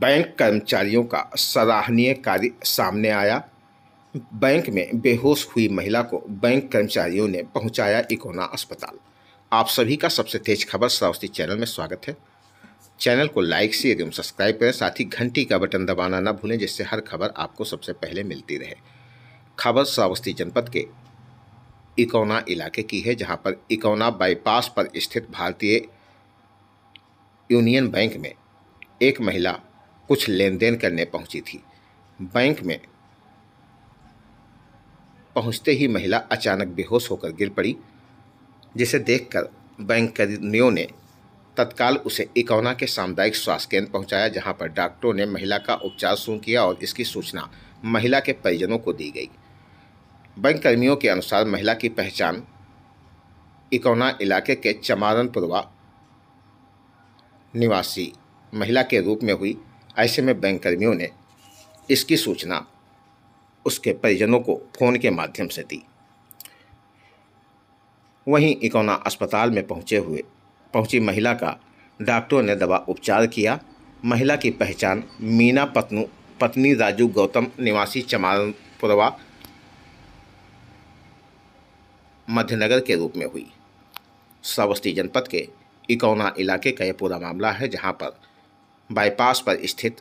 bank कर्मचारियों का सराहनीय कार्य सामने आया बैंक में बेहोश हुई महिला को बैंक कर्मचारियों ने पहुंचाया इकोना अस्पताल आप सभी का सबसे तेज खबर सरावस्ती चैनल में स्वागत है चैनल को लाइक से एवं सब्सक्राइब करें साथ ही घंटी का बटन दबाना ना भूलें जिससे हर खबर आपको सबसे पहले मिलती रहे खबर सरावस्ती जनपद के इकोना इलाके की है जहाँ पर इकोना बाईपास पर स्थित भारतीय यूनियन बैंक में एक महिला कुछ लेन देन करने पहुंची थी बैंक में पहुंचते ही महिला अचानक बेहोश होकर गिर पड़ी जिसे देखकर बैंक कर्मियों ने तत्काल उसे इकौना के सामुदायिक स्वास्थ्य केंद्र पहुंचाया जहां पर डॉक्टरों ने महिला का उपचार शुरू किया और इसकी सूचना महिला के परिजनों को दी गई बैंक कर्मियों के अनुसार महिला की पहचान इकौना इलाके के चमारनपुरवा निवासी महिला के रूप में हुई ऐसे में बैंक कर्मियों ने इसकी सूचना उसके परिजनों को फ़ोन के माध्यम से दी वहीं इकोना अस्पताल में पहुंचे हुए पहुंची महिला का डॉक्टरों ने दवा उपचार किया महिला की पहचान मीना पत्नु पत्नी राजू गौतम निवासी चमालपुरवा मध्यनगर के रूप में हुई श्रावस्ती जनपद के इकौना इलाके का यह पूरा मामला है जहां पर बाईपास पर स्थित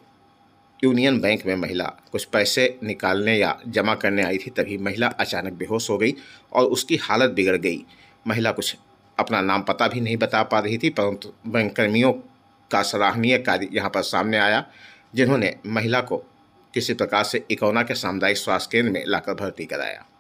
यूनियन बैंक में महिला कुछ पैसे निकालने या जमा करने आई थी तभी महिला अचानक बेहोश हो गई और उसकी हालत बिगड़ गई महिला कुछ अपना नाम पता भी नहीं बता पा रही थी परंतु बैंक कर्मियों का सराहनीय कार्य यहाँ पर सामने आया जिन्होंने महिला को किसी प्रकार से इकौना के सामुदायिक स्वास्थ्य केंद्र में लाकर भर्ती कराया